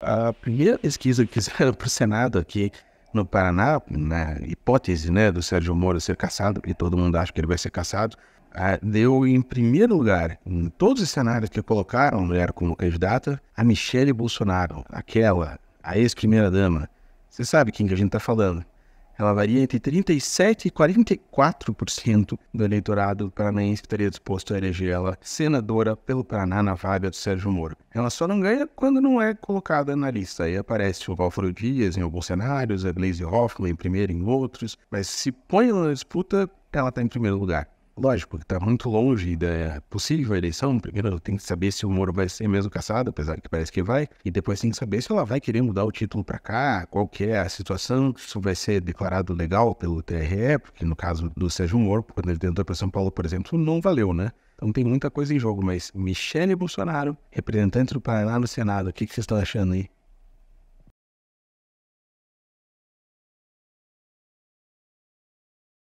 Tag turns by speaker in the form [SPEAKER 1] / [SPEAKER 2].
[SPEAKER 1] A primeira pesquisa que fizeram para o Senado aqui no Paraná, na hipótese né, do Sérgio Moro ser caçado, e todo mundo acha que ele vai ser caçado, deu em primeiro lugar, em todos os cenários que colocaram a mulher como candidata, a Michele Bolsonaro, aquela, a ex-primeira-dama. Você sabe quem que a gente está falando. Ela varia entre 37% e 44% do eleitorado paranaense que estaria disposto a eleger ela senadora pelo Paraná na vaga do Sérgio Moro. Ela só não ganha quando não é colocada na lista. Aí aparece o Valforo Dias em alguns cenários, a Glaze Hoffman em primeiro em outros, mas se põe na disputa, ela está em primeiro lugar. Lógico que está muito longe da possível eleição. Primeiro tem que saber se o Moro vai ser mesmo caçado, apesar que parece que vai. E depois tem que saber se ela vai querer mudar o título para cá, qual que é a situação, se vai ser declarado legal pelo TRE, porque no caso do Sérgio Moro, quando ele tentou para São Paulo, por exemplo, não valeu, né? Então tem muita coisa em jogo, mas Michele Bolsonaro, representante do Paraná no Senado, o que, que vocês estão achando aí?